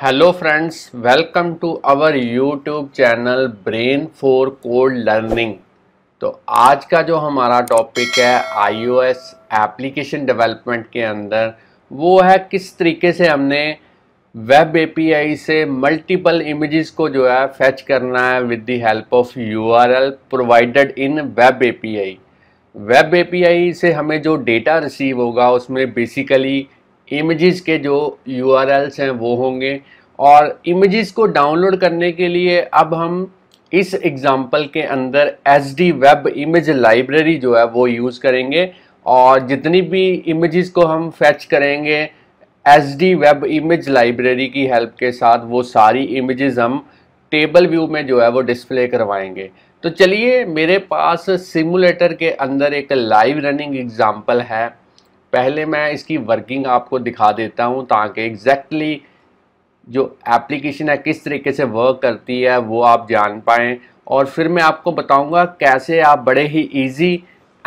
hello friends welcome to our YouTube channel brain for code learning तो आज का जो हमारा टॉपिक है आईओएस एप्लीकेशन डेवलपमेंट के अंदर वो है किस तरीके से हमने वेब एपीआई से मल्टीपल इमेजेस को जो है फैच करना है with the help of URL provided in web API web API से हमें जो डेटा रिसीव होगा उसमें बेसिकली इमेजेस के जो यू हैं वो होंगे और इमेजेस को डाउनलोड करने के लिए अब हम इस एग्ज़ाम्पल के अंदर S D web image library जो है वो यूज़ करेंगे और जितनी भी इमेजेस को हम फैच करेंगे S D web image library की हेल्प के साथ वो सारी इमेजेस हम टेबल व्यू में जो है वो डिस्प्ले करवाएंगे तो चलिए मेरे पास सिमुलेटर के अंदर एक लाइव रनिंग एग्ज़ाम्पल है पहले मैं इसकी वर्किंग आपको दिखा देता हूँ ताकि एग्जैक्टली जो एप्लीकेशन है किस तरीके से वर्क करती है वो आप जान पाएँ और फिर मैं आपको बताऊँगा कैसे आप बड़े ही ईजी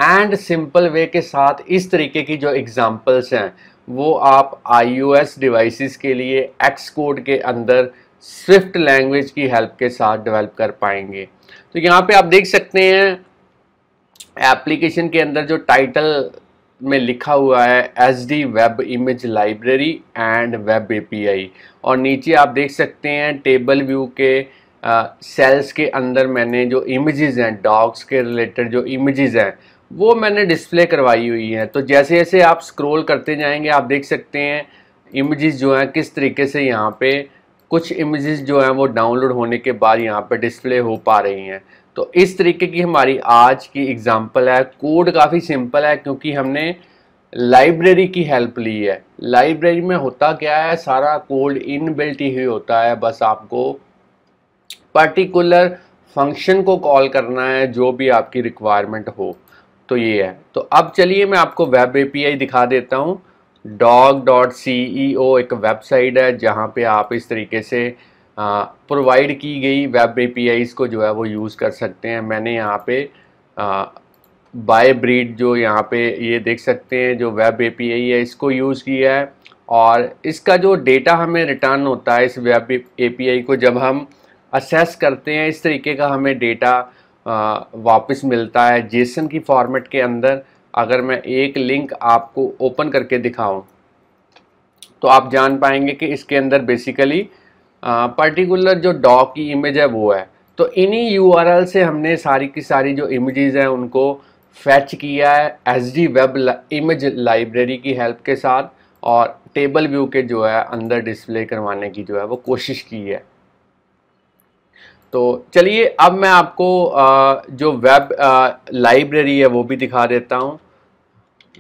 एंड सिंपल वे के साथ इस तरीके की जो एग्ज़ाम्पल्स हैं वो आप आई डिवाइसेस डिवाइसिस के लिए एक्स कोड के अंदर स्विफ्ट लैंग्वेज की हेल्प के साथ डेवलप कर पाएंगे तो यहाँ पे आप देख सकते हैं एप्लीकेशन के अंदर जो टाइटल में लिखा हुआ है H D web image library and web API और नीचे आप देख सकते हैं टेबल व्यू के सेल्स के अंदर मैंने जो इमेजेस हैं डॉग्स के रिलेटेड जो इमेजेस हैं वो मैंने डिस्प्ले करवाई हुई हैं तो जैसे जैसे आप स्क्रॉल करते जाएंगे आप देख सकते हैं इमेजेस जो हैं किस तरीके से यहाँ पे कुछ इमेजेस जो हैं वो डाउनलोड होने के बाद यहाँ पे डिस्प्ले हो पा रही हैं तो इस तरीके की हमारी आज की एग्ज़ाम्पल है कोड काफ़ी सिंपल है क्योंकि हमने लाइब्रेरी की हेल्प ली है लाइब्रेरी में होता क्या है सारा कोड इन बिल्ट ही होता है बस आपको पर्टिकुलर फंक्शन को कॉल करना है जो भी आपकी रिक्वायरमेंट हो तो ये है तो अब चलिए मैं आपको वेब एपीआई दिखा देता हूँ डॉग डॉट सी एक वेबसाइट है जहाँ पे आप इस तरीके से प्रोवाइड हाँ, की गई वेब ए को जो है वो यूज़ कर सकते हैं मैंने यहाँ पे बाय ब्रीड जो यहाँ पे ये देख सकते हैं जो वेब ए है इसको यूज़ किया है और इसका जो डेटा हमें रिटर्न होता है इस वेब ए को जब हम असेस करते हैं इस तरीके का हमें डेटा वापस मिलता है जेसन की फॉर्मेट के अंदर अगर मैं एक लिंक आपको ओपन करके दिखाऊं तो आप जान पाएंगे कि इसके अंदर बेसिकली पर्टिकुलर जो डॉग की इमेज है वो है तो इन्हीं यू से हमने सारी की सारी जो इमेजेस हैं उनको फैच किया है S D web image library की हेल्प के साथ और टेबल व्यू के जो है अंदर डिस्प्ले करवाने की जो है वो कोशिश की है तो चलिए अब मैं आपको जो वेब लाइब्रेरी है वो भी दिखा देता हूँ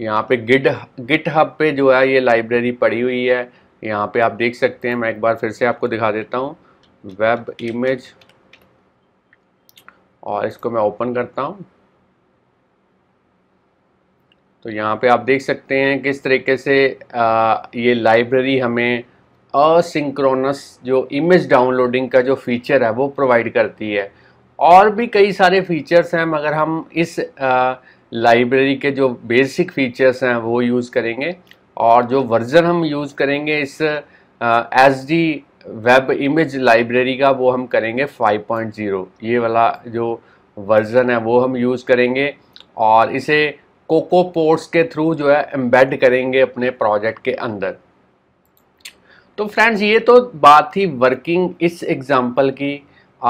यहाँ पे गिट गिट हब पे जो है ये लाइब्रेरी पड़ी हुई है यहाँ पे आप देख सकते हैं मैं एक बार फिर से आपको दिखा देता हूँ वेब इमेज और इसको मैं ओपन करता हूँ तो यहाँ पे आप देख सकते हैं किस तरीके से आ, ये लाइब्रेरी हमें असिंक्रोनस जो इमेज डाउनलोडिंग का जो फीचर है वो प्रोवाइड करती है और भी कई सारे फीचर्स हैं मगर हम इस लाइब्रेरी के जो बेसिक फीचर्स हैं वो यूज़ करेंगे और जो वर्ज़न हम यूज़ करेंगे इस S D web image library का वो हम करेंगे 5.0 ये वाला जो वर्ज़न है वो हम यूज़ करेंगे और इसे कोको पोर्ट्स के थ्रू जो है एम्बेड करेंगे अपने प्रोजेक्ट के अंदर तो फ्रेंड्स ये तो बात थी वर्किंग इस एग्ज़ाम्पल की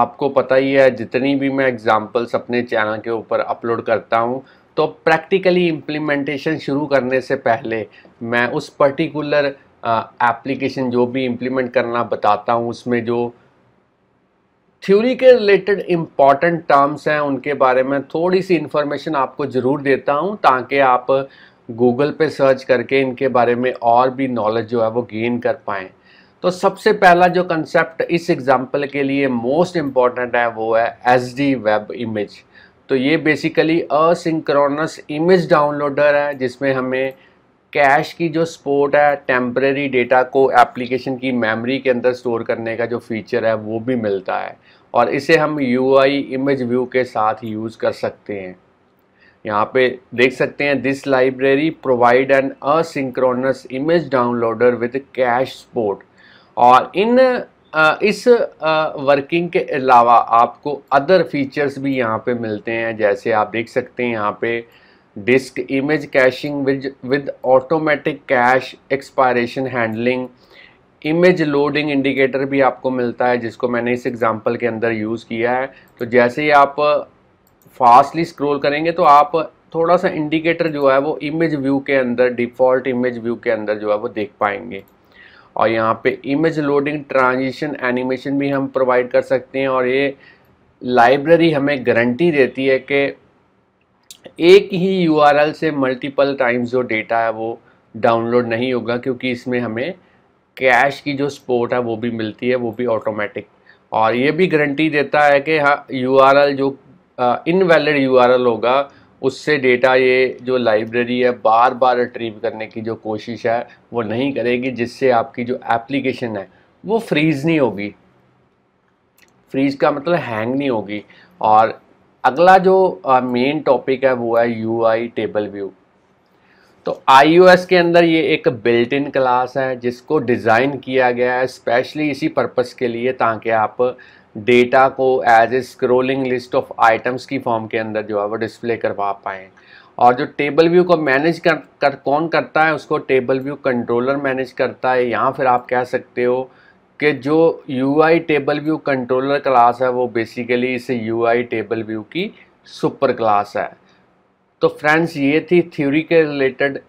आपको पता ही है जितनी भी मैं एग्ज़ाम्पल्स अपने चैनल के ऊपर अपलोड करता हूँ तो प्रैक्टिकली इम्प्लीमेंटेशन शुरू करने से पहले मैं उस पर्टिकुलर एप्लीकेशन जो भी इम्प्लीमेंट करना बताता हूँ उसमें जो थ्योरी के रिलेटेड इम्पॉर्टेंट टर्म्स हैं उनके बारे में थोड़ी सी इन्फॉर्मेशन आपको ज़रूर देता हूँ ताकि आप गूगल पे सर्च करके इनके बारे में और भी नॉलेज जो है वो गेन कर पाएँ तो सबसे पहला जो कंसेप्ट इस एग्ज़ाम्पल के लिए मोस्ट इम्पॉर्टेंट है वो है एस डी वेब इमेज तो ये बेसिकली असिंक्रोनस इमेज डाउनलोडर है जिसमें हमें कैश की जो स्पोर्ट है टेम्प्रेरी डेटा को एप्लीकेशन की मेमोरी के अंदर स्टोर करने का जो फीचर है वो भी मिलता है और इसे हम यू इमेज व्यू के साथ यूज़ कर सकते हैं यहाँ पे देख सकते हैं this library provide an asynchronous image downloader with cache support और इन इस वर्किंग के अलावा आपको अदर फीचर्स भी यहाँ पे मिलते हैं जैसे आप देख सकते हैं यहाँ पे disk image caching with with automatic cache expiration handling image loading indicator भी आपको मिलता है जिसको मैंने इस एग्ज़ाम्पल के अंदर यूज़ किया है तो जैसे ही आप फास्टली स्क्रॉल करेंगे तो आप थोड़ा सा इंडिकेटर जो है वो इमेज व्यू के अंदर डिफ़ॉल्ट इमेज व्यू के अंदर जो है वो देख पाएंगे और यहाँ पे इमेज लोडिंग ट्रांजिशन एनिमेशन भी हम प्रोवाइड कर सकते हैं और ये लाइब्रेरी हमें गारंटी देती है कि एक ही यू से मल्टीपल टाइम्स जो डेटा है वो डाउनलोड नहीं होगा क्योंकि इसमें हमें कैश की जो सपोर्ट है वो भी मिलती है वो भी ऑटोमेटिक और ये भी गारंटी देता है कि हाँ यू जो इनवैलिड यू होगा उससे डेटा ये जो लाइब्रेरी है बार बार रिट्रीव करने की जो कोशिश है वो नहीं करेगी जिससे आपकी जो एप्लीकेशन है वो फ्रीज़ नहीं होगी फ्रीज का मतलब हैंग नहीं होगी और अगला जो मेन टॉपिक है वो है यू आई टेबल व्यू तो आई के अंदर ये एक बिल्ट इन क्लास है जिसको डिज़ाइन किया गया है स्पेशली इसी पर्पस के लिए ताकि आप डेटा को as a scrolling list of items की फॉर्म के अंदर जो है वो डिस्प्ले करवा पाएँ और जो टेबल व्यू को मैनेज कर, कर कौन करता है उसको टेबल व्यू कंट्रोलर मैनेज करता है यहाँ फिर आप कह सकते हो कि जो U I table view controller class है वो बेसिकली इस यू आई टेबल व्यू की सुपर क्लास है तो फ्रेंड्स ये थी थ्योरी के रिलेटेड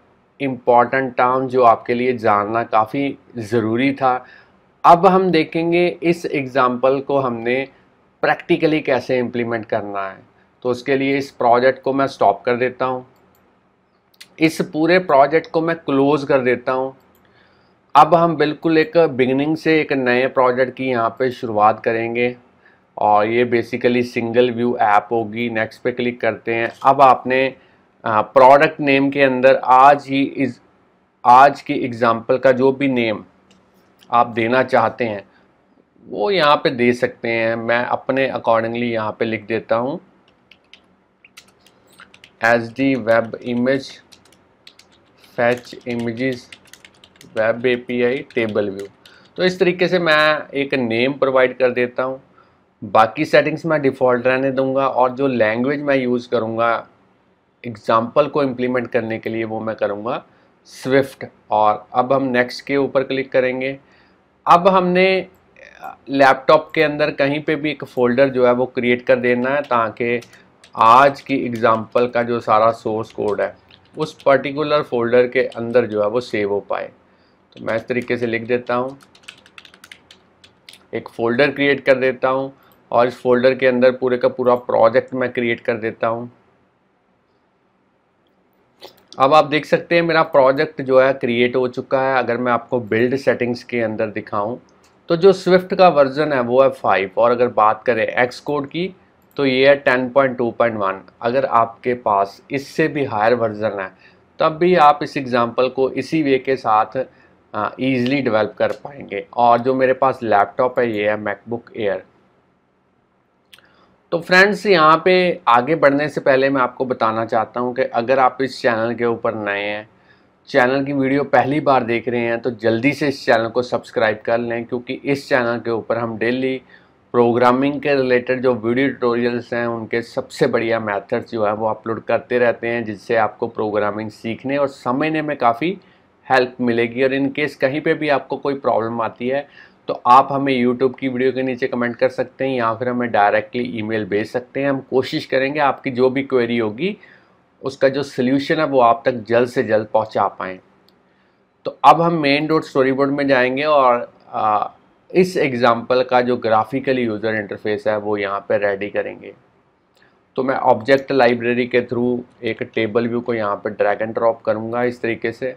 इम्पॉर्टेंट टर्म जो आपके लिए जानना काफ़ी ज़रूरी था अब हम देखेंगे इस एग्ज़ाम्पल को हमने प्रैक्टिकली कैसे इम्प्लीमेंट करना है तो उसके लिए इस प्रोजेक्ट को मैं स्टॉप कर देता हूँ इस पूरे प्रोजेक्ट को मैं क्लोज़ कर देता हूँ अब हम बिल्कुल एक बिगनिंग से एक नए प्रोजेक्ट की यहाँ पे शुरुआत करेंगे और ये बेसिकली सिंगल व्यू ऐप होगी नेक्स्ट पे क्लिक करते हैं अब आपने प्रोडक्ट नेम के अंदर आज ही इस आज की एग्ज़ाम्पल का जो भी नेम आप देना चाहते हैं वो यहाँ पे दे सकते हैं मैं अपने अकॉर्डिंगली यहाँ पे लिख देता हूँ S D web image fetch images web API table view तो इस तरीके से मैं एक नेम प्रोवाइड कर देता हूँ बाकी सेटिंग्स मैं डिफ़ॉल्ट रहने दूंगा और जो लैंग्वेज मैं यूज़ करूँगा एग्ज़ाम्पल को इम्प्लीमेंट करने के लिए वो मैं करूँगा स्विफ्ट और अब हम नेक्स्ट के ऊपर क्लिक करेंगे अब हमने लैपटॉप के अंदर कहीं पे भी एक फ़ोल्डर जो है वो क्रिएट कर देना है ताकि आज की एग्ज़ाम्पल का जो सारा सोर्स कोड है उस पर्टिकुलर फोल्डर के अंदर जो है वो सेव हो पाए तो मैं इस तरीके से लिख देता हूँ एक फ़ोल्डर क्रिएट कर देता हूँ और इस फोल्डर के अंदर पूरे का पूरा प्रोजेक्ट मैं क्रिएट कर देता हूँ अब आप देख सकते हैं मेरा प्रोजेक्ट जो है क्रिएट हो चुका है अगर मैं आपको बिल्ड सेटिंग्स के अंदर दिखाऊं तो जो स्विफ्ट का वर्जन है वो है फाइव और अगर बात करें एक्स कोड की तो ये है ten point two point one अगर आपके पास इससे भी हायर वर्जन है तब भी आप इस एग्ज़ाम्पल को इसी वे के साथ ईज़िली डिवेल्प कर पाएंगे और जो मेरे पास लैपटॉप है ये है मैकबुक एयर तो फ्रेंड्स यहाँ पे आगे बढ़ने से पहले मैं आपको बताना चाहता हूँ कि अगर आप इस चैनल के ऊपर नए हैं चैनल की वीडियो पहली बार देख रहे हैं तो जल्दी से इस चैनल को सब्सक्राइब कर लें क्योंकि इस चैनल के ऊपर हम डेली प्रोग्रामिंग के रिलेटेड जो वीडियो ट्यूटोरियल्स हैं उनके सबसे बढ़िया मैथड्स जो है वो अपलोड करते रहते हैं जिससे आपको प्रोग्रामिंग सीखने और समझने में काफ़ी हेल्प मिलेगी और इन केस कहीं पे भी आपको कोई प्रॉब्लम आती है तो आप हमें यूट्यूब की वीडियो के नीचे कमेंट कर सकते हैं या फिर हमें डायरेक्टली ईमेल भेज सकते हैं हम कोशिश करेंगे आपकी जो भी क्वेरी होगी उसका जो सल्यूशन है वो आप तक जल्द से जल्द पहुँचा पाएँ तो अब हम मेन रोड स्टोरी बोर्ड में जाएंगे और आ, इस एग्ज़ाम्पल का जो ग्राफिकली यूज़र इंटरफेस है वो यहाँ पे रेडी करेंगे तो मैं ऑब्जेक्ट लाइब्रेरी के थ्रू एक टेबल व्यू को यहाँ पे ड्रैग एंड ड्रॉप करूँगा इस तरीके से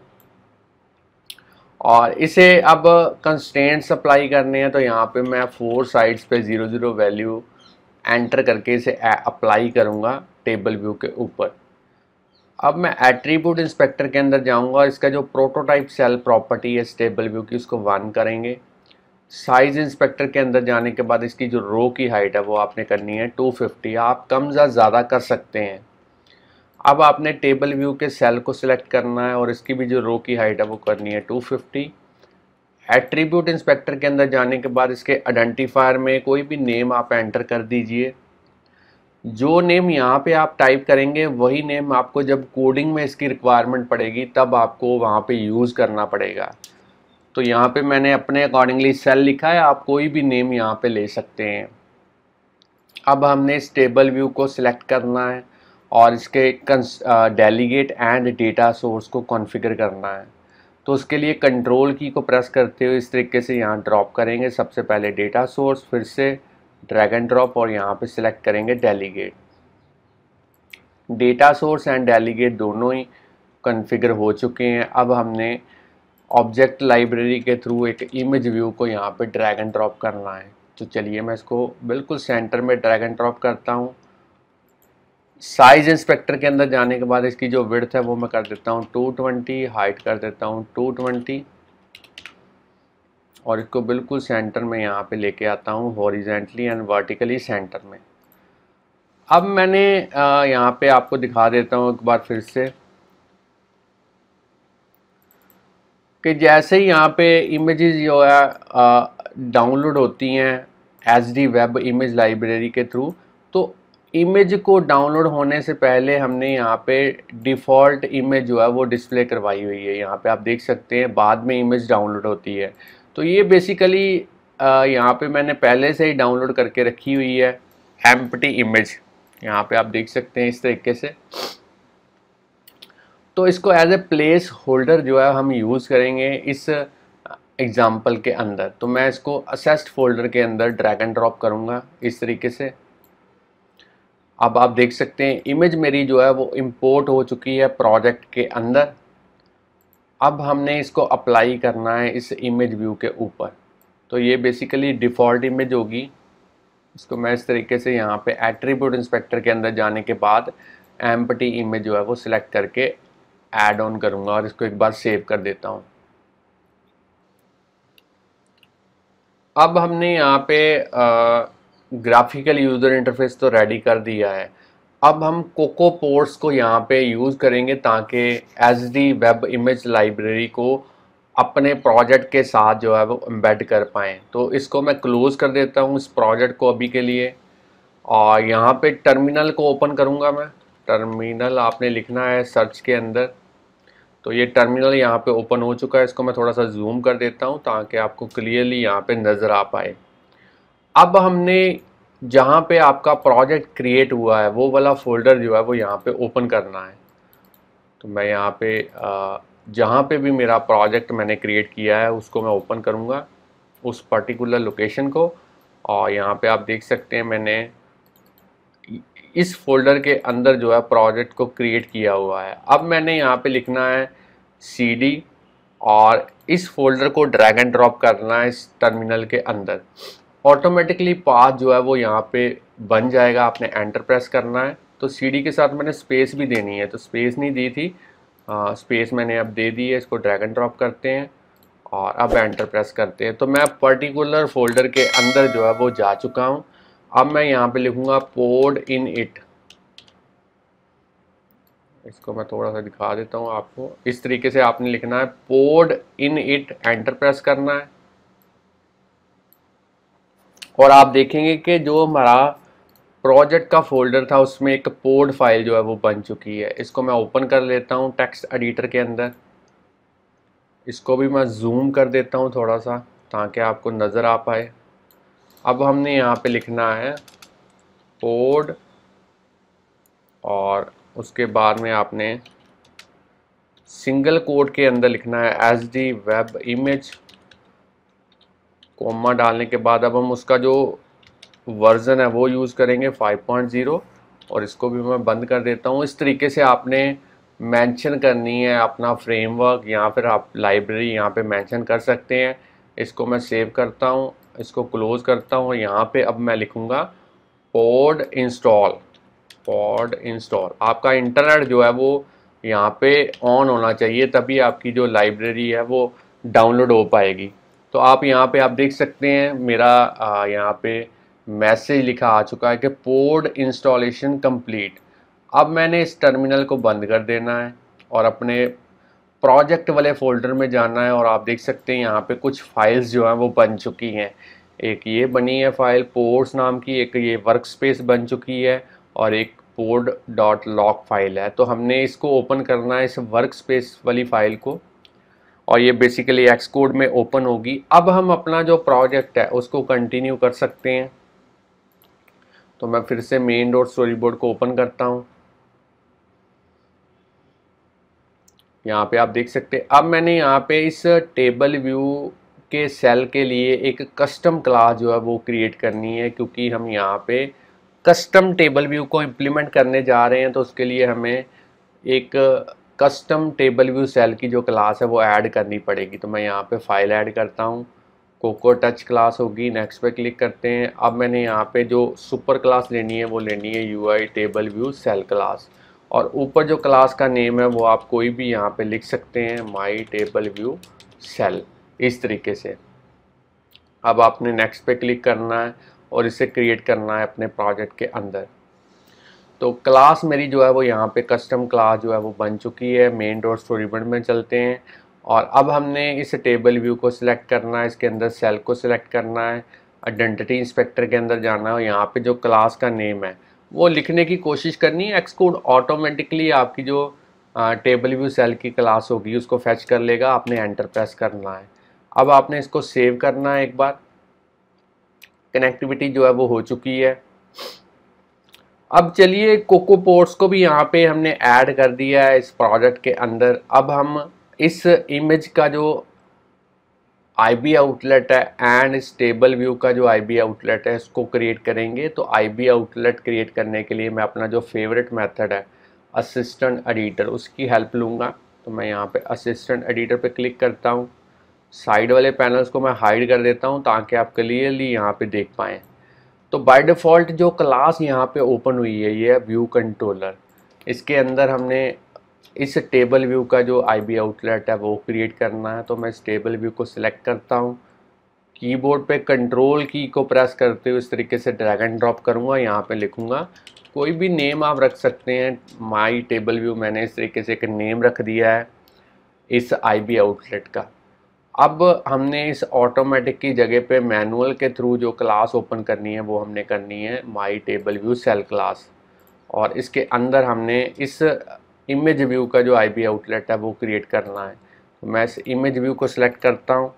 और इसे अब कंस्टेंट्स अप्लाई करने हैं तो यहाँ पे मैं फोर साइड्स पे ज़ीरो ज़ीरो वैल्यू एंटर करके इसे अप्लाई करूँगा टेबल व्यू के ऊपर अब मैं एट्रीब्यूट इंस्पेक्टर के अंदर जाऊँगा इसका जो प्रोटोटाइप सेल प्रॉपर्टी है इस टेबल व्यू की उसको वन करेंगे साइज इंस्पेक्टर के अंदर जाने के बाद इसकी जो रो की हाइट है वो आपने करनी है 250 आप कम ज़्यादा कर सकते हैं अब आपने टेबल व्यू के सेल को सिलेक्ट करना है और इसकी भी जो रो की हाइट है वो करनी है 250 एट्रीब्यूट इंस्पेक्टर के अंदर जाने के बाद इसके आइडेंटिफायर में कोई भी नेम आप एंटर कर दीजिए जो नेम यहाँ पे आप टाइप करेंगे वही नेम आपको जब कोडिंग में इसकी रिक्वायरमेंट पड़ेगी तब आपको वहाँ पे यूज़ करना पड़ेगा तो यहाँ पे मैंने अपने अकॉर्डिंगली सेल लिखा है आप कोई भी नेम यहाँ पे ले सकते हैं अब हमने इस टेबल व्यू को सिलेक्ट करना है और इसके डेलीगेट एंड डेटा सोर्स को कॉन्फ़िगर करना है तो उसके लिए कंट्रोल की को प्रेस करते हुए इस तरीके से यहाँ ड्रॉप करेंगे सबसे पहले डेटा सोर्स फिर से ड्रैग एंड ड्रॉप और यहाँ पे सिलेक्ट करेंगे delegate data source and delegate दोनों ही कॉन्फ़िगर हो चुके हैं अब हमने ऑब्जेक्ट लाइब्रेरी के थ्रू एक इमेज व्यू को यहाँ पे ड्रैग एंड ड्रॉप करना है तो चलिए मैं इसको बिल्कुल सेंटर में ड्रैग एंड ड्रॉप करता हूँ साइज इंस्पेक्टर के अंदर जाने के बाद इसकी जो विड्थ है वो मैं कर देता हूँ टू ट्वेंटी हाइट कर देता हूँ टू ट्वेंटी और इसको बिल्कुल सेंटर में यहाँ पे लेके आता हूँ हॉरिजेंटली एंड वर्टिकली सेंटर में अब मैंने यहाँ पे आपको दिखा देता हूँ एक बार फिर से कि जैसे ही यहाँ पे इमेजेस जो है डाउनलोड होती हैं H D web image library के थ्रू तो इमेज को डाउनलोड होने से पहले हमने यहाँ पे डिफ़ॉल्ट इमेज जो है वो डिस्प्ले करवाई हुई है यहाँ पे आप देख सकते हैं बाद में इमेज डाउनलोड होती है तो ये बेसिकली यहाँ पे मैंने पहले से ही डाउनलोड करके रखी हुई है एम्पटी इमेज यहाँ पे आप देख सकते हैं इस तरीके से तो इसको एज ए प्लेस होल्डर जो है हम यूज़ करेंगे इस एग्ज़ाम्पल के अंदर तो मैं इसको असेस्ड फोल्डर के अंदर ड्रैग एंड ड्रॉप करूँगा इस तरीके से अब आप देख सकते हैं इमेज मेरी जो है वो इम्पोर्ट हो चुकी है प्रोजेक्ट के अंदर अब हमने इसको अप्लाई करना है इस इमेज व्यू के ऊपर तो ये बेसिकली डिफ़ॉल्ट इमेज होगी इसको मैं इस तरीके से यहाँ पे एट्रीब्यूट इंस्पेक्टर के अंदर जाने के बाद एम इमेज जो है वो सिलेक्ट करके एड ऑन करूँगा और इसको एक बार सेव कर देता हूँ अब हमने यहाँ पे आ, ग्राफिकल यूज़र इंटरफेस तो रेडी कर दिया है अब हम कोको पोर्ट्स को यहाँ पे यूज़ करेंगे ताकि H D web image library को अपने प्रोजेक्ट के साथ जो है वो एम्बेड कर पाएँ तो इसको मैं क्लोज़ कर देता हूँ इस प्रोजेक्ट को अभी के लिए और यहाँ पे टर्मिनल को ओपन करूँगा मैं टर्मिनल आपने लिखना है सर्च के अंदर तो ये टर्मिनल यहाँ पे ओपन हो चुका है इसको मैं थोड़ा सा जूम कर देता हूँ ताकि आपको क्लियरली यहाँ पे नज़र आ पाए अब हमने जहाँ पे आपका प्रोजेक्ट क्रिएट हुआ है वो वाला फोल्डर जो है वो यहाँ पे ओपन करना है तो मैं यहाँ पे जहाँ पे भी मेरा प्रोजेक्ट मैंने क्रिएट किया है उसको मैं ओपन करूँगा उस पर्टिकुलर लोकेशन को और यहाँ पे आप देख सकते हैं मैंने इस फोल्डर के अंदर जो है प्रोजेक्ट को क्रिएट किया हुआ है अब मैंने यहाँ पे लिखना है सी डी और इस फोल्डर को ड्रैग एंड ड्रॉप करना है इस टर्मिनल के अंदर ऑटोमेटिकली पाथ जो है वो यहाँ पे बन जाएगा आपने एंटर प्रेस करना है तो सीडी के साथ मैंने स्पेस भी देनी है तो स्पेस नहीं दी थी आ, स्पेस मैंने अब दे दी है इसको ड्रैग एंड ड्रॉप करते हैं और अब एंटर प्रेस करते हैं तो मैं पर्टिकुलर फोल्डर के अंदर जो है वो जा चुका हूँ अब मैं यहाँ पे लिखूँगा पोड इन इट इसको मैं थोड़ा सा दिखा देता हूँ आपको इस तरीके से आपने लिखना है pod init enter press करना है और आप देखेंगे कि जो हमारा प्रोजेक्ट का फोल्डर था उसमें एक पोड फाइल जो है वो बन चुकी है इसको मैं ओपन कर लेता हूँ टेक्स्ट एडिटर के अंदर इसको भी मैं जूम कर देता हूँ थोड़ा सा ताकि आपको नज़र आ पाए अब हमने यहाँ पे लिखना है पोड और उसके बाद में आपने सिंगल कोड के अंदर लिखना है H D web image comma डालने के बाद अब हम उसका जो वर्ज़न है वो यूज़ करेंगे 5.0 और इसको भी मैं बंद कर देता हूँ इस तरीके से आपने मेंशन करनी है अपना फ्रेमवर्क या फिर आप लाइब्रेरी यहाँ पे मेंशन कर सकते हैं इसको मैं सेव करता हूँ इसको क्लोज़ करता हूँ यहाँ पे अब मैं लिखूँगा पॉड इंस्टॉल पॉड इंस्टॉल आपका इंटरनेट जो है वो यहाँ पे ऑन होना चाहिए तभी आपकी जो लाइब्रेरी है वो डाउनलोड हो पाएगी तो आप यहाँ पे आप देख सकते हैं मेरा यहाँ पे मैसेज लिखा आ चुका है कि पोर्ड इंस्टॉलेशन कंप्लीट अब मैंने इस टर्मिनल को बंद कर देना है और अपने प्रोजेक्ट वाले फ़ोल्डर में जाना है और आप देख सकते हैं यहाँ पे कुछ फाइल्स जो हैं वो बन चुकी हैं एक ये बनी है फ़ाइल पोर्ट्स नाम की एक ये वर्क स्पेस बन चुकी है और एक पोर्ड डॉट लॉक फाइल है तो हमने इसको ओपन करना है इस वर्क स्पेस वाली फ़ाइल को और ये बेसिकली एक्स कोड में ओपन होगी अब हम अपना जो प्रोजेक्ट है उसको कंटिन्यू कर सकते हैं तो मैं फिर से मेन डोर स्टोरी बोर्ड को ओपन करता हूँ यहाँ पे आप देख सकते हैं अब मैंने यहाँ पे इस टेबल व्यू के सेल के लिए एक कस्टम क्लास जो है वो क्रिएट करनी है क्योंकि हम यहाँ पे कस्टम टेबल व्यू को इम्प्लीमेंट करने जा रहे हैं तो उसके लिए हमें एक कस्टम टेबल व्यू सेल की जो क्लास है वो ऐड करनी पड़ेगी तो मैं यहाँ पे फाइल ऐड करता हूँ कोको टच क्लास होगी नेक्स्ट पे क्लिक करते हैं अब मैंने यहाँ पे जो सुपर क्लास लेनी है वो लेनी है U table view cell class और ऊपर जो क्लास का नेम है वो आप कोई भी यहाँ पे लिख सकते हैं माई टेबल व्यू सेल इस तरीके से अब आपने नेक्स्ट पे क्लिक करना है और इसे क्रिएट करना है अपने प्रोजेक्ट के अंदर तो क्लास मेरी जो है वो यहाँ पे कस्टम क्लास जो है वो बन चुकी है मेन स्टोरी बोर्ड में चलते हैं और अब हमने इस टेबल व्यू को सिलेक्ट करना है इसके अंदर सेल को सिलेक्ट करना है आइडेंटिटी इंस्पेक्टर के अंदर जाना है और यहाँ पे जो क्लास का नेम है वो लिखने की कोशिश करनी है एक्सकोड ऑटोमेटिकली आपकी जो टेबल व्यू सेल की क्लास होगी उसको फैच कर लेगा आपने एंटर प्रेस करना है अब आपने इसको सेव करना है एक बार कनेक्टिविटी जो है वो हो चुकी है अब चलिए कोको पोर्ट्स को भी यहाँ पे हमने ऐड कर दिया है इस प्रोजेक्ट के अंदर अब हम इस इमेज का जो आई आउटलेट है एंड स्टेबल व्यू का जो आई आउटलेट है इसको क्रिएट करेंगे तो आई आउटलेट क्रिएट करने के लिए मैं अपना जो फेवरेट मेथड है असिस्टेंट एडिटर उसकी हेल्प लूँगा तो मैं यहाँ पे असिस्टेंट एडिटर पे क्लिक करता हूँ साइड वाले पैनल्स को मैं हाइड कर देता हूँ ताकि आप क्लियरली यहाँ पे देख पाएँ तो बाय डिफ़ॉल्ट जो क्लास यहाँ पे ओपन हुई है ये है व्यू कंट्रोलर इसके अंदर हमने इस टेबल व्यू का जो आई बी आउटलेट है वो क्रिएट करना है तो मैं इस टेबल व्यू को सिलेक्ट करता हूँ कीबोर्ड पे कंट्रोल की को प्रेस करते हुए इस तरीके से ड्रैग एंड ड्रॉप करूँगा यहाँ पे लिखूँगा कोई भी नेम आप रख सकते हैं माई टेबल व्यू मैंने इस तरीके से एक नेम रख दिया है इस आई बी आउटलेट का अब हमने इस ऑटोमेटिक की जगह पे मैनुअल के थ्रू जो क्लास ओपन करनी है वो हमने करनी है my table view cell class और इसके अंदर हमने इस इमेज व्यू का जो आई आउटलेट है वो क्रिएट करना है तो मैं इस इमेज व्यू को सिलेक्ट करता हूँ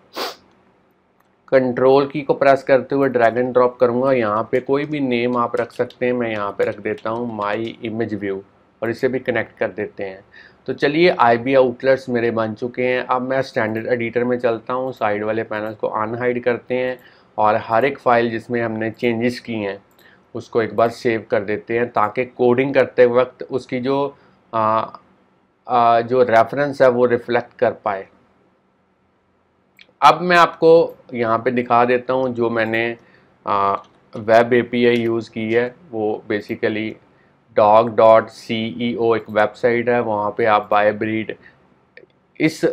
कंट्रोल की को प्रेस करते हुए ड्रैग एंड ड्रॉप करूँगा यहाँ पे कोई भी नेम आप रख सकते हैं मैं यहाँ पे रख देता हूँ माई इमेज व्यू और इसे भी कनेक्ट कर देते हैं तो चलिए आई बी आउटलेट्स मेरे बन चुके हैं अब मैं स्टैंडर्ड एडिटर में चलता हूँ साइड वाले पैनल को अनहाइड करते हैं और हर एक फ़ाइल जिसमें हमने चेंजेस किए हैं उसको एक बार सेव कर देते हैं ताकि कोडिंग करते वक्त उसकी जो आ, आ, जो रेफरेंस है वो रिफ्लेक्ट कर पाए अब मैं आपको यहाँ पे दिखा देता हूँ जो मैंने वेब एपीआई यूज़ की है वो basically dog dot C E O एक वेबसाइट है वहाँ पे आप बाय ब्रीड इस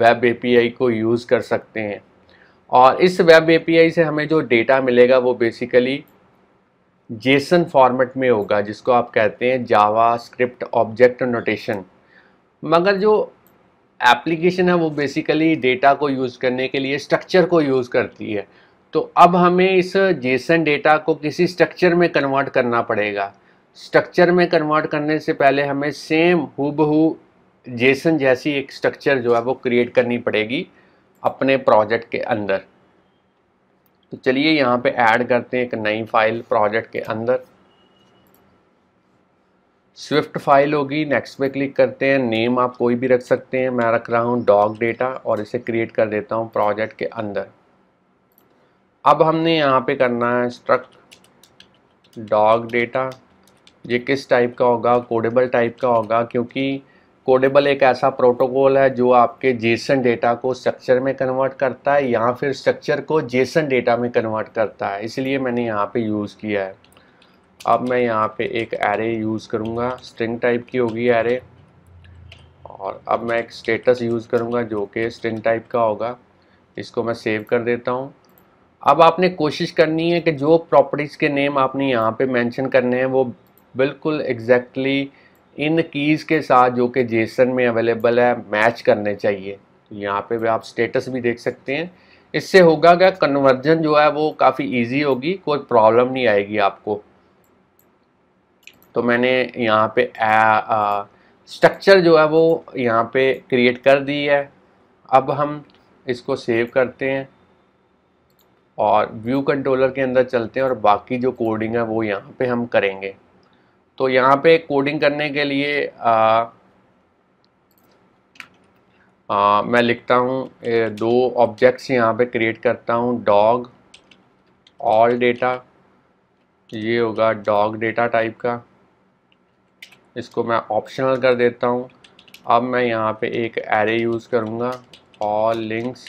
वेब एपीआई को यूज़ कर सकते हैं और इस वेब एपीआई से हमें जो डेटा मिलेगा वो बेसिकली जेसन फॉर्मेट में होगा जिसको आप कहते हैं जावा स्क्रिप्ट ऑब्जेक्ट नोटेशन मगर जो एप्लीकेशन है वो बेसिकली डेटा को यूज़ करने के लिए स्ट्रक्चर को यूज़ करती है तो अब हमें इस जेसन डेटा को किसी स्ट्रक्चर में कन्वर्ट करना पड़ेगा स्ट्रक्चर में कन्वर्ट करने से पहले हमें सेम हु जेसन जैसी एक स्ट्रक्चर जो है वो क्रिएट करनी पड़ेगी अपने प्रोजेक्ट के अंदर तो चलिए यहाँ पे ऐड करते हैं एक नई फाइल प्रोजेक्ट के अंदर स्विफ्ट फाइल होगी नेक्स्ट पे क्लिक करते हैं नेम आप कोई भी रख सकते हैं मैं रख रहा हूँ डॉग डेटा और इसे क्रिएट कर देता हूँ प्रोजेक्ट के अंदर अब हमने यहाँ पे करना है स्ट्रक्ट डॉग डेटा ये किस टाइप का होगा कोडेबल टाइप का होगा क्योंकि कोडेबल एक ऐसा प्रोटोकॉल है जो आपके जेसन डेटा को स्ट्रक्चर में कन्वर्ट करता है या फिर स्ट्रक्चर को जेसन डेटा में कन्वर्ट करता है इसलिए मैंने यहाँ पे यूज़ किया है अब मैं यहाँ पे एक एरे यूज़ करूँगा स्ट्रिंग टाइप की होगी एरे और अब मैं एक स्टेटस यूज़ करूँगा जो कि स्ट्रिंग टाइप का होगा इसको मैं सेव कर देता हूँ अब आपने कोशिश करनी है कि जो प्रॉपर्टीज़ के नेम आपने यहाँ पे मेंशन करने हैं वो बिल्कुल एग्जैक्टली exactly इन कीज़ के साथ जो कि जेसन में अवेलेबल है मैच करने चाहिए यहाँ पे भी आप स्टेटस भी देख सकते हैं इससे होगा क्या कन्वर्जन जो है वो काफ़ी इजी होगी कोई प्रॉब्लम नहीं आएगी आपको तो मैंने यहाँ पे स्ट्रक्चर जो है वो यहाँ पे क्रिएट कर दी है अब हम इसको सेव करते हैं और व्यू कंट्रोलर के अंदर चलते हैं और बाकी जो कोडिंग है वो यहाँ पे हम करेंगे तो यहाँ पे कोडिंग करने के लिए आ, आ, मैं लिखता हूँ दो ऑब्जेक्ट्स यहाँ पे क्रिएट करता हूँ डॉग ऑल डेटा ये होगा डॉग डेटा टाइप का इसको मैं ऑप्शनल कर देता हूँ अब मैं यहाँ पे एक एरे यूज़ करूँगा ऑल लिंक्स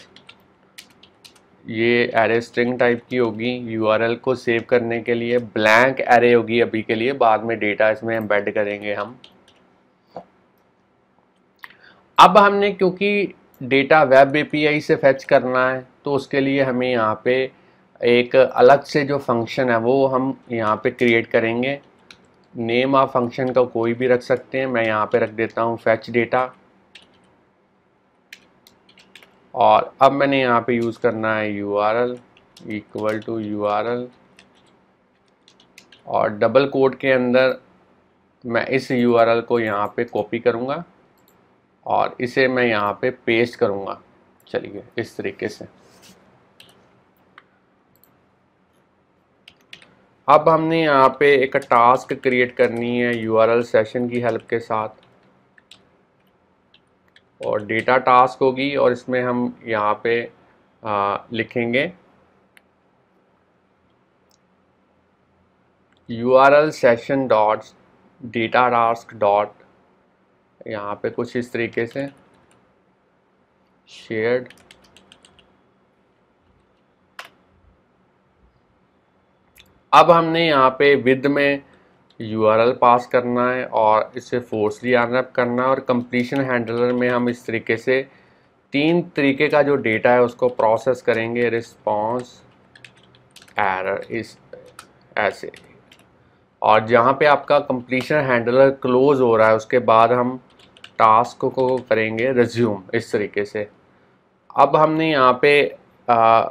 ये एरे स्ट्रिंग टाइप की होगी यूआरएल को सेव करने के लिए ब्लैंक एरे होगी अभी के लिए बाद में डेटा इसमें एम्बेड करेंगे हम अब हमने क्योंकि डेटा वेब एपीआई से फैच करना है तो उसके लिए हमें यहाँ पे एक अलग से जो फंक्शन है वो हम यहाँ पे क्रिएट करेंगे नेम ऑफ फंक्शन का कोई भी रख सकते हैं मैं यहाँ पे रख देता हूँ फैच डेटा और अब मैंने यहाँ पे यूज़ करना है U R L equal to U R L और डबल कोड के अंदर मैं इस यू आर एल को यहाँ पे कॉपी करूँगा और इसे मैं यहाँ पे पेस्ट करूँगा चलिए इस तरीके से अब हमने यहाँ पे एक टास्क क्रिएट करनी है यू आर एल सेशन की हेल्प के साथ और डेटा टास्क होगी और इसमें हम यहाँ पे आ, लिखेंगे U R L session dot data task dot यहाँ पे कुछ इस तरीके से शेयर्ड अब हमने यहाँ पे विद में यूआरएल पास करना है और इसे फोर्सली अनरैप करना है और कंप्लीशन हैंडलर में हम इस तरीके से तीन तरीके का जो डेटा है उसको प्रोसेस करेंगे रिस्पॉन्स एरर इस ऐसे और जहाँ पे आपका कंप्लीशन हैंडलर क्लोज हो रहा है उसके बाद हम टास्क को करेंगे रिज्यूम इस तरीके से अब हमने यहाँ पे आ,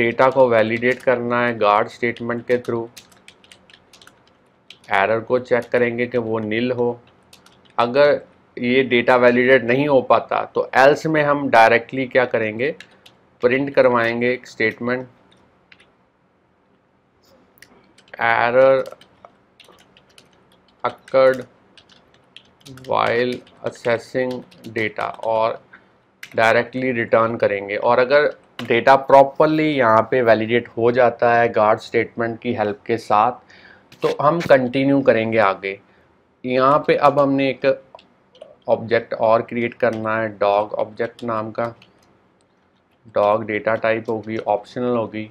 डेटा को वैलिडेट करना है गार्ड स्टेटमेंट के थ्रू एरर को चेक करेंगे कि वो नील हो अगर ये डेटा वैलिडेट नहीं हो पाता तो एल्स में हम डायरेक्टली क्या करेंगे प्रिंट करवाएंगे एक statement error occurred while accessing data और डायरेक्टली रिटर्न करेंगे और अगर डेटा प्रॉपरली यहाँ पे वैलिडेट हो जाता है गार्ड स्टेटमेंट की हेल्प के साथ तो हम कंटिन्यू करेंगे आगे यहाँ पे अब हमने एक ऑब्जेक्ट और क्रिएट करना है डॉग ऑब्जेक्ट नाम का डॉग डेटा टाइप होगी ऑप्शनल होगी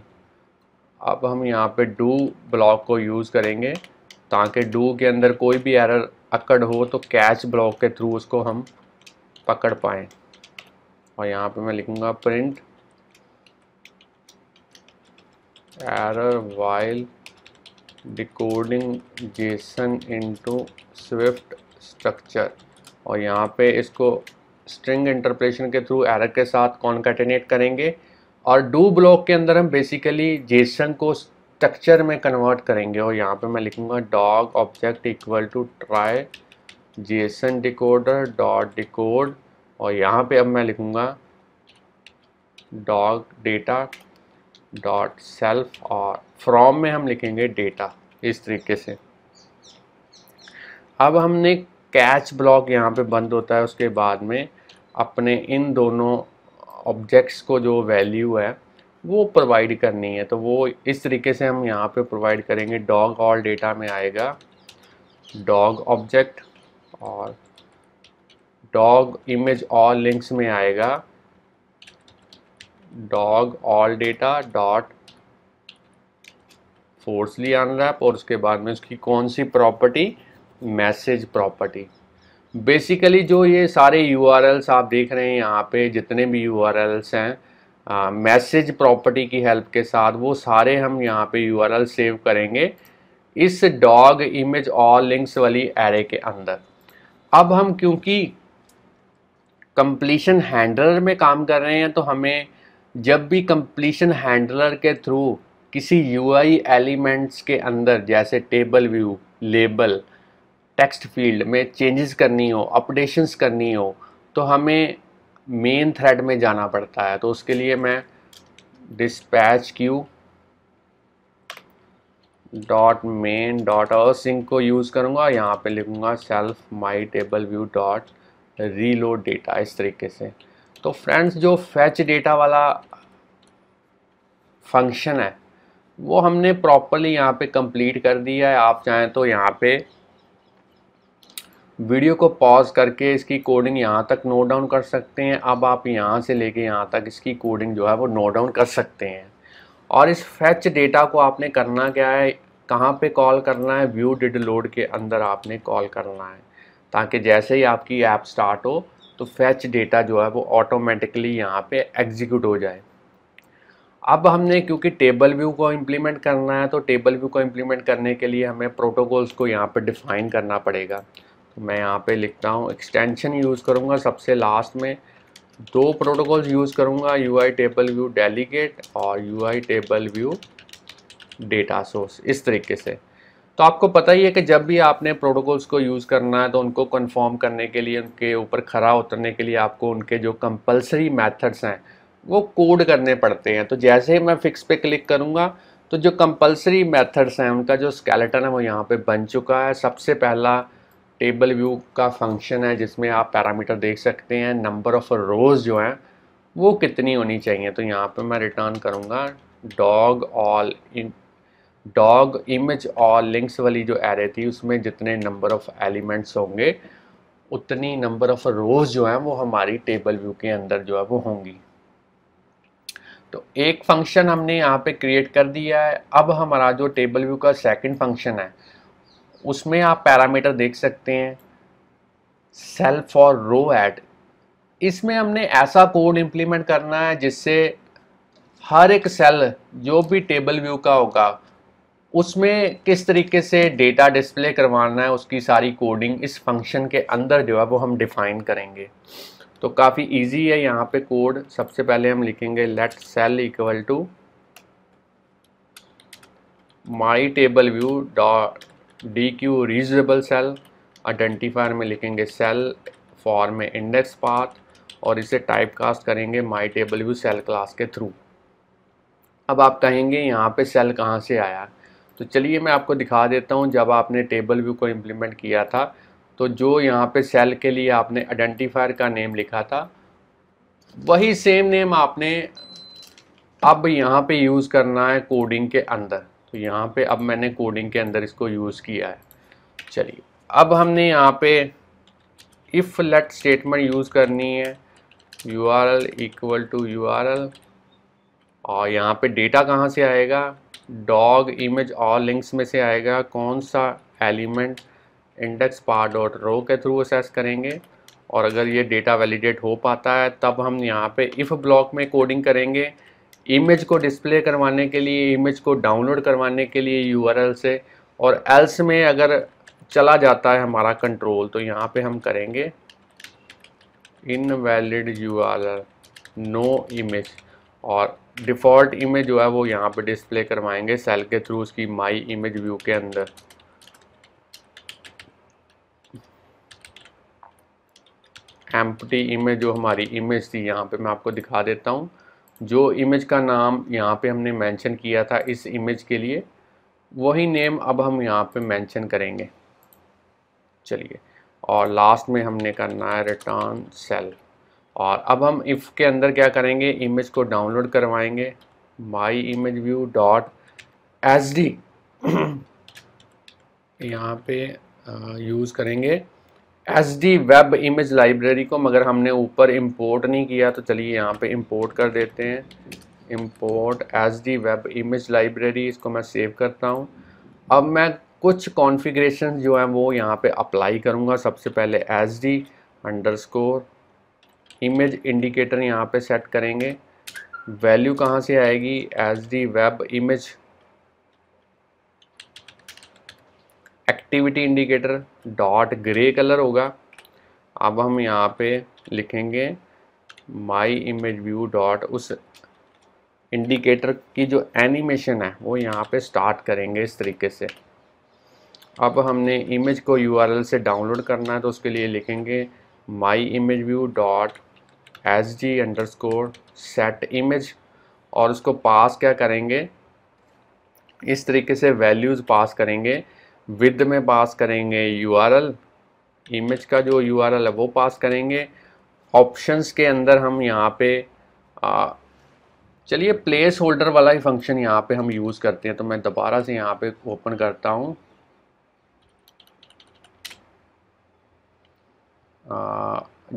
अब हम यहाँ पे डू ब्लॉक को यूज़ करेंगे ताकि डू के अंदर कोई भी एरर अकड़ हो तो कैच ब्लॉक के थ्रू उसको हम पकड़ पाएँ और यहाँ पे मैं लिखूँगा print error while decoding JSON into Swift structure और यहाँ पे इसको स्ट्रिंग इंटरप्रेशन के थ्रू एरर के साथ कॉन्काटिनेट करेंगे और डू ब्लॉक के अंदर हम बेसिकली जेसन को स्ट्रक्चर में कन्वर्ट करेंगे और यहाँ पे मैं लिखूँगा dog object equal to try JSON decoder dot decode और यहाँ पे अब मैं लिखूँगा डॉग डेटा डॉट सेल्फ और फ्रॉम में हम लिखेंगे डेटा इस तरीके से अब हमने कैच ब्लॉक यहाँ पे बंद होता है उसके बाद में अपने इन दोनों ऑब्जेक्ट्स को जो वैल्यू है वो प्रोवाइड करनी है तो वो इस तरीके से हम यहाँ पे प्रोवाइड करेंगे डॉग ऑल डेटा में आएगा डॉग ऑब्जेक्ट और डॉग इमेज ऑल लिंक्स में आएगा dog all data dot forcefully unwrap और उसके बाद में उसकी कौन सी प्रॉपर्टी मैसेज प्रॉपर्टी बेसिकली जो ये सारे यू आप देख रहे हैं यहाँ पे जितने भी यू हैं मैसेज प्रॉपर्टी की हेल्प के साथ वो सारे हम यहाँ पे यू सेव करेंगे इस डॉग इमेज और लिंक्स वाली एरे के अंदर अब हम क्योंकि कंप्लीशन हैंडलर में काम कर रहे हैं तो हमें जब भी कंप्लीशन हैंडलर के थ्रू किसी यूआई एलिमेंट्स के अंदर जैसे table view label text field में चेंजेस करनी हो अपडेशंस करनी हो तो हमें मेन थ्रेड में जाना पड़ता है तो उसके लिए मैं dispatch queue dot main dot async को यूज़ करूँगा यहाँ पे लिखूँगा self my table view dot reload data इस तरीके से तो फ्रेंड्स जो फैच डेटा वाला फंक्शन है वो हमने प्रॉपरली यहाँ पे कंप्लीट कर दिया है आप चाहें तो यहाँ पे वीडियो को पॉज करके इसकी कोडिंग यहाँ तक नोट डाउन कर सकते हैं अब आप यहाँ से लेके यहाँ तक इसकी कोडिंग जो है वो नोट डाउन कर सकते हैं और इस फैच डेटा को आपने करना क्या है कहाँ पे कॉल करना है व्यू डिड लोड के अंदर आपने कॉल करना है ताकि जैसे ही आपकी ऐप स्टार्ट हो तो फैच डेटा जो है वो ऑटोमेटिकली यहाँ पे एग्जीक्यूट हो जाए अब हमने क्योंकि टेबल व्यू को इम्प्लीमेंट करना है तो टेबल व्यू को इम्प्लीमेंट करने के लिए हमें प्रोटोकॉल्स को यहाँ पर डिफाइन करना पड़ेगा तो मैं यहाँ पे लिखता हूँ एक्सटेंशन यूज़ करूँगा सबसे लास्ट में दो प्रोटोकॉल्स यूज़ करूँगा U I table view delegate और U I table view data source इस तरीके से तो आपको पता ही है कि जब भी आपने प्रोटोकॉल्स को यूज़ करना है तो उनको कन्फर्म करने के लिए उनके ऊपर खरा उतरने के लिए आपको उनके जो कंपलसरी मैथड्स हैं वो कोड करने पड़ते हैं तो जैसे ही मैं फिक्स पे क्लिक करूँगा तो जो कंपलसरी मेथड्स हैं उनका जो स्केलेटन है वो यहाँ पे बन चुका है सबसे पहला टेबल व्यू का फंक्शन है जिसमें आप पैरामीटर देख सकते हैं नंबर ऑफ रोज़ जो हैं वो कितनी होनी चाहिए तो यहाँ पे मैं रिटर्न करूँगा dog all in dog image all links वाली जो एरे थी उसमें जितने नंबर ऑफ़ एलिमेंट्स होंगे उतनी नंबर ऑफ़ रोज़ जो हैं वो हमारी टेबल व्यू के अंदर जो है वो होंगी तो एक फंक्शन हमने यहाँ पे क्रिएट कर दिया है अब हमारा जो टेबल व्यू का सेकंड फंक्शन है उसमें आप पैरामीटर देख सकते हैं सेल फॉर रो एट इसमें हमने ऐसा कोड इम्प्लीमेंट करना है जिससे हर एक सेल जो भी टेबल व्यू का होगा उसमें किस तरीके से डेटा डिस्प्ले करवाना है उसकी सारी कोडिंग इस फंक्शन के अंदर जो है वो हम डिफाइन करेंगे तो काफ़ी इजी है यहाँ पे कोड सबसे पहले हम लिखेंगे let cell equal to my table view dot dequeue reusable cell identifier में लिखेंगे सेल फॉर में इंडेक्स पाथ और इसे टाइप कास्ट करेंगे my table view cell class के थ्रू अब आप कहेंगे यहाँ पे सेल कहाँ से आया तो चलिए मैं आपको दिखा देता हूँ जब आपने टेबल व्यू को इम्प्लीमेंट किया था तो जो यहाँ पे सेल के लिए आपने आइडेंटिफायर का नेम लिखा था वही सेम नेम आपने अब यहाँ पे यूज़ करना है कोडिंग के अंदर तो यहाँ पे अब मैंने कोडिंग के अंदर इसको यूज़ किया है चलिए अब हमने यहाँ पे इफ़ लेट स्टेटमेंट यूज़ करनी है U R L equal to U R L और यहाँ पे डेटा कहाँ से आएगा डॉग इमेज और लिंक्स में से आएगा कौन सा element index path dot row के थ्रू असेस करेंगे और अगर ये डेटा वैलिडेट हो पाता है तब हम यहाँ पे इफ़ ब्लॉक में कोडिंग करेंगे इमेज को डिस्प्ले करवाने के लिए इमेज को डाउनलोड करवाने के लिए यू से और एल्स में अगर चला जाता है हमारा कंट्रोल तो यहाँ पे हम करेंगे invalid U R no image और डिफ़ॉल्ट इमेज जो है वो यहाँ पे डिस्प्ले करवाएंगे सेल के थ्रू उसकी माई इमेज व्यू के अंदर एम्पटी इमेज जो हमारी इमेज थी यहाँ पे मैं आपको दिखा देता हूँ जो इमेज का नाम यहाँ पे हमने मेंशन किया था इस इमेज के लिए वही नेम अब हम यहाँ पे मेंशन करेंगे चलिए और लास्ट में हमने करना है रिटर्न सेल और अब हम इफ़ के अंदर क्या करेंगे इमेज को डाउनलोड करवाएंगे my image view dot H D यहाँ पे यूज़ करेंगे S D web image library को मगर हमने ऊपर इम्पोर्ट नहीं किया तो चलिए यहाँ पे इम्पोर्ट कर देते हैं import S D web image library इसको मैं सेव करता हूँ अब मैं कुछ कॉन्फ़िगरेशन जो हैं वो यहाँ पे अप्लाई करूँगा सबसे पहले S D underscore image indicator यहाँ पे सेट करेंगे वैल्यू कहाँ से आएगी S D web image activity indicator dot grey colour होगा अब हम यहाँ पे लिखेंगे माई इमेज व्यू डॉट उस इंडिकेटर की जो एनिमेशन है वो यहाँ पे स्टार्ट करेंगे इस तरीके से अब हमने इमेज को यू से डाउनलोड करना है तो उसके लिए लिखेंगे my image view dot S G underscore set image और उसको पास क्या करेंगे इस तरीके से वैल्यूज़ पास करेंगे विद में पास करेंगे यूआरएल इमेज का जो यूआरएल है वो पास करेंगे ऑप्शंस के अंदर हम यहाँ पे चलिए प्लेस होल्डर वाला ही फंक्शन यहाँ पे हम यूज़ करते हैं तो मैं दोबारा से यहाँ पे ओपन करता हूँ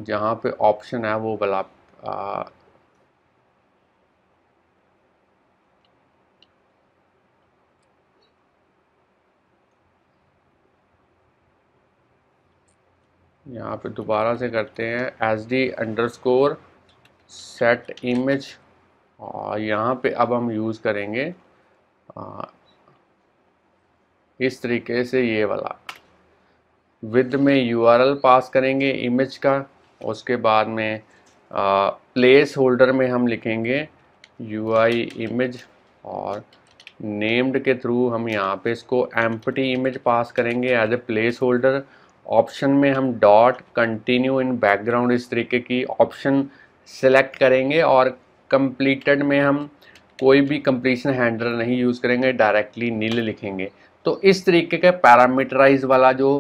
जहाँ पे ऑप्शन है वो वाला यहाँ पे दोबारा से करते हैं S D underscore set image और यहाँ पे अब हम यूज़ करेंगे आ, इस तरीके से ये वाला विद में यूआरएल पास करेंगे इमेज का उसके बाद में प्लेस होल्डर में हम लिखेंगे यूआई इमेज और नेम्ड के थ्रू हम यहाँ पे इसको एम्पटी इमेज पास करेंगे as a placeholder option में हम डॉट कंटिन्यू इन बैकग्राउंड इस तरीके की ऑप्शन सेलेक्ट करेंगे और कंप्लीटेड में हम कोई भी कंप्लीशन हैंडलर नहीं यूज़ करेंगे डायरेक्टली नील लिखेंगे तो इस तरीके का पैरामीटराइज वाला जो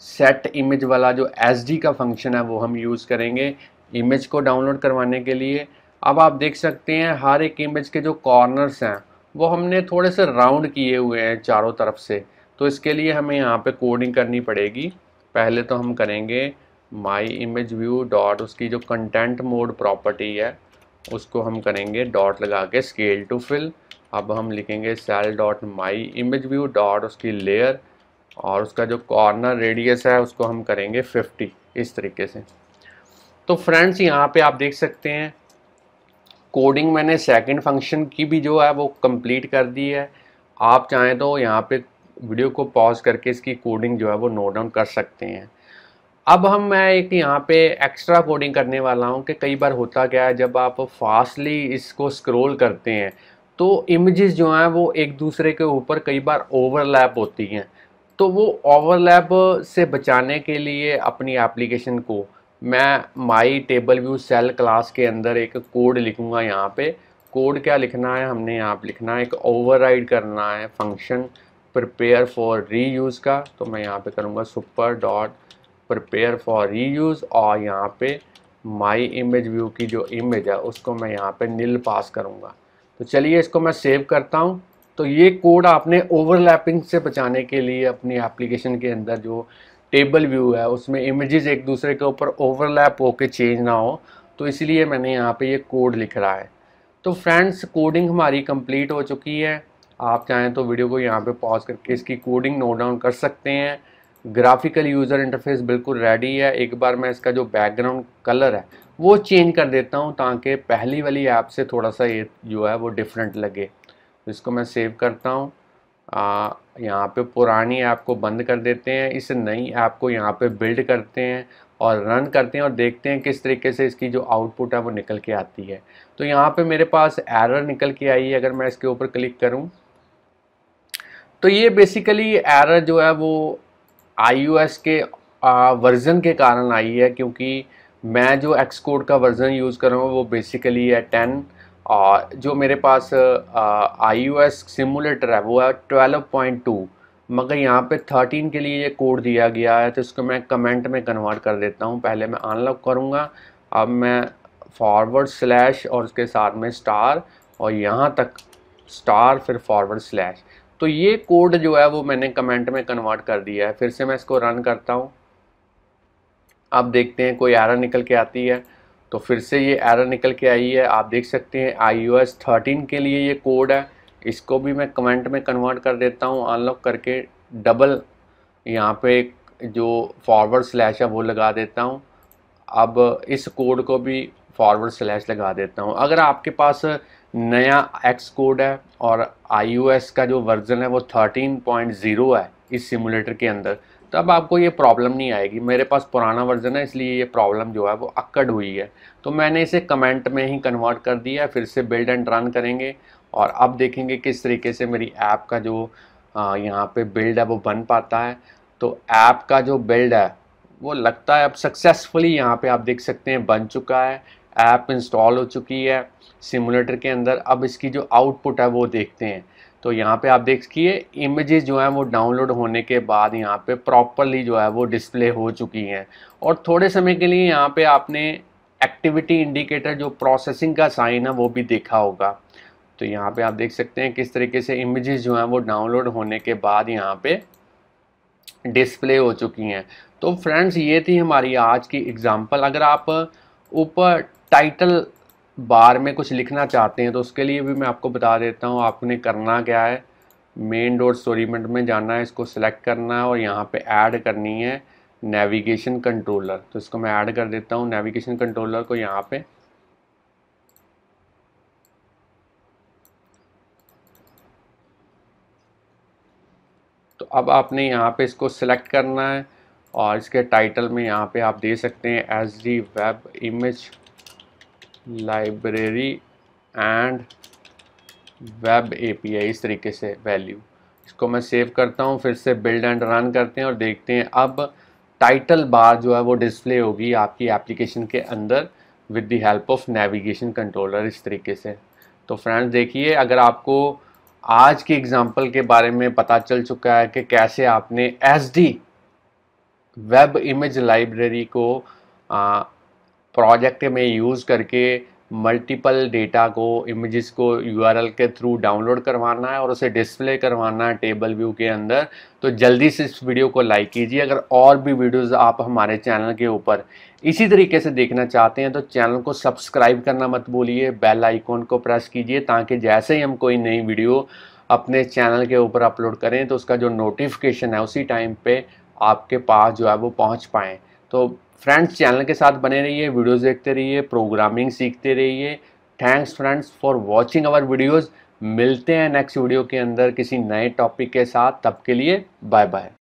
सेट इमेज वाला जो एस का फंक्शन है वो हम यूज़ करेंगे इमेज को डाउनलोड करवाने के लिए अब आप देख सकते हैं हर एक इमेज के जो कॉर्नर्स हैं वो हमने थोड़े से राउंड किए हुए हैं चारों तरफ से तो इसके लिए हमें यहाँ पे कोडिंग करनी पड़ेगी पहले तो हम करेंगे माई इमेज व्यू डॉट उसकी जो कंटेंट मोड प्रॉपर्टी है उसको हम करेंगे डॉट लगा के स्केल टू फिल अब हम लिखेंगे cell dot my image view dot उसकी लेयर और उसका जो कॉर्नर रेडियस है उसको हम करेंगे 50 इस तरीके से तो फ्रेंड्स यहाँ पे आप देख सकते हैं कोडिंग मैंने सेकंड फंक्शन की भी जो है वो कंप्लीट कर दी है आप चाहें तो यहाँ पे वीडियो को पॉज करके इसकी कोडिंग जो है वो नोट डाउन कर सकते हैं अब हम मैं एक यहाँ पे एक्स्ट्रा कोडिंग करने वाला हूँ कि कई बार होता क्या है जब आप फास्टली इसको स्क्रोल करते हैं तो इमेजेस जो हैं वो एक दूसरे के ऊपर कई बार ओवरलैप होती हैं तो वो ओवरलैप से बचाने के लिए अपनी एप्लीकेशन को मैं my table view cell class के अंदर एक कोड लिखूँगा यहाँ पे कोड क्या लिखना है हमने यहाँ लिखना है एक ओवरराइड करना है फंक्शन प्रिपेयर फॉर री का तो मैं यहाँ पे करूँगा सुपर डॉट प्रिपेयर फॉर री और यहाँ पे माई इमेज व्यू की जो इमेज है उसको मैं यहाँ पे नील पास करूँगा तो चलिए इसको मैं सेव करता हूँ तो ये कोड आपने ओवरलैपिंग से बचाने के लिए अपनी एप्लीकेशन के अंदर जो टेबल व्यू है उसमें इमेजेस एक दूसरे के ऊपर ओवरलैप होके चेंज ना हो तो इसलिए मैंने यहाँ पे ये कोड लिख रहा है तो फ्रेंड्स कोडिंग हमारी कंप्लीट हो चुकी है आप चाहें तो वीडियो को यहाँ पे पॉज करके इसकी कोडिंग नोट डाउन कर सकते हैं ग्राफिकल यूज़र इंटरफेस बिल्कुल रेडी है एक बार मैं इसका जो बैकग्राउंड कलर है वो चेंज कर देता हूँ ताकि पहली वाली ऐप से थोड़ा सा ये जो है वो डिफरेंट लगे तो इसको मैं सेव करता हूँ यहाँ पे पुरानी ऐप को बंद कर देते हैं इस नई ऐप को यहाँ पे बिल्ड करते हैं और रन करते हैं और देखते हैं किस तरीके से इसकी जो आउटपुट है वो निकल के आती है तो यहाँ पे मेरे पास एरर निकल के आई है अगर मैं इसके ऊपर क्लिक करूँ तो ये बेसिकली एरर जो है वो आईओएस के वर्ज़न के कारण आई है क्योंकि मैं जो एक्स कोड का वर्ज़न यूज़ कर रहा हूँ वो बेसिकली है टेन और जो मेरे पास आईओएस सिमुलेटर है वो है ट्वेल्व पॉइंट टू मगर यहाँ पे थर्टीन के लिए ये कोड दिया गया है तो इसको मैं कमेंट में कन्वर्ट कर देता हूँ पहले मैं अनलॉक करूँगा अब मैं फॉरवर्ड स्लैश और उसके साथ में स्टार और यहाँ तक स्टार फिर फॉरवर्ड स्लैश तो ये कोड जो है वो मैंने कमेंट में कन्वर्ट कर दिया है फिर से मैं इसको रन करता हूँ आप देखते हैं कोई एरर निकल के आती है तो फिर से ये एरर निकल के आई है आप देख सकते हैं आई ओ एस थर्टीन के लिए ये कोड है इसको भी मैं कमेंट में कन्वर्ट कर देता हूँ अनलॉक करके डबल यहाँ पे जो फॉरवर्ड स्लैश है वो लगा देता हूँ अब इस कोड को भी फॉरवर्ड स्लैश लगा देता हूँ अगर आपके पास नया एक्स कोड है और आई का जो वर्जन है वो 13.0 है इस सिमुलेटर के अंदर तब आपको ये प्रॉब्लम नहीं आएगी मेरे पास पुराना वर्जन है इसलिए ये प्रॉब्लम जो है वो अक्कड़ हुई है तो मैंने इसे कमेंट में ही कन्वर्ट कर दिया फिर से बिल्ड एंड रन करेंगे और अब देखेंगे किस तरीके से मेरी ऐप का जो यहाँ पे बिल्ड है वो बन पाता है तो ऐप का जो बिल्ड है वो लगता है अब सक्सेसफुली यहाँ पे आप देख सकते हैं बन चुका है ऐप इंस्टॉल हो चुकी है सिमुलेटर के अंदर अब इसकी जो आउटपुट है वो देखते हैं तो यहाँ पे आप देखिए इमेजेस जो हैं वो डाउनलोड होने के बाद यहाँ पे प्रॉपरली जो है वो डिस्प्ले हो चुकी हैं और थोड़े समय के लिए यहाँ पे आपने एक्टिविटी इंडिकेटर जो प्रोसेसिंग का साइन है वो भी देखा होगा तो यहाँ पे आप देख सकते हैं किस तरीके से इमेजेस जो हैं वो डाउनलोड होने के बाद यहाँ पे डिस्प्ले हो चुकी हैं तो फ्रेंड्स ये थी हमारी आज की एग्ज़ाम्पल अगर आप ऊपर टाइटल बार में कुछ लिखना चाहते हैं तो उसके लिए भी मैं आपको बता देता हूँ आपने करना क्या है मेन डॉट स्टोरीमेंट में जाना है इसको सिलेक्ट करना है और यहाँ पे ऐड करनी है नेविगेशन कंट्रोलर तो इसको मैं ऐड कर देता हूँ नेविगेशन कंट्रोलर को यहाँ पे तो अब आपने यहाँ पे इसको सिलेक्ट करना है और इसके टाइटल में यहाँ पे आप दे सकते हैं S D web image library and web API इस तरीके से वैल्यू इसको मैं सेव करता हूँ फिर से बिल्ड एंड रन करते हैं और देखते हैं अब टाइटल बार जो है वो डिस्प्ले होगी आपकी एप्लीकेशन के अंदर with the help of navigation controller इस तरीके से तो फ्रेंड्स देखिए अगर आपको आज के एग्ज़ाम्पल के बारे में पता चल चुका है कि कैसे आपने एस वेब इमेज लाइब्रेरी को प्रोजेक्ट में यूज़ करके मल्टीपल डेटा को इमेजेस को यूआरएल के थ्रू डाउनलोड करवाना है और उसे डिस्प्ले करवाना है टेबल व्यू के अंदर तो जल्दी से इस वीडियो को लाइक कीजिए अगर और भी वीडियोस आप हमारे चैनल के ऊपर इसी तरीके से देखना चाहते हैं तो चैनल को सब्सक्राइब करना मत भूलिए बेल आइकॉन को प्रेस कीजिए ताकि जैसे ही हम कोई नई वीडियो अपने चैनल के ऊपर अपलोड करें तो उसका जो नोटिफिकेशन है उसी टाइम पर आपके पास जो है वो पहुँच पाएँ तो फ्रेंड्स चैनल के साथ बने रहिए वीडियोस देखते रहिए प्रोग्रामिंग सीखते रहिए thanks friends for watching our videos मिलते हैं नेक्स्ट वीडियो के अंदर किसी नए टॉपिक के साथ तब के लिए बाय बाय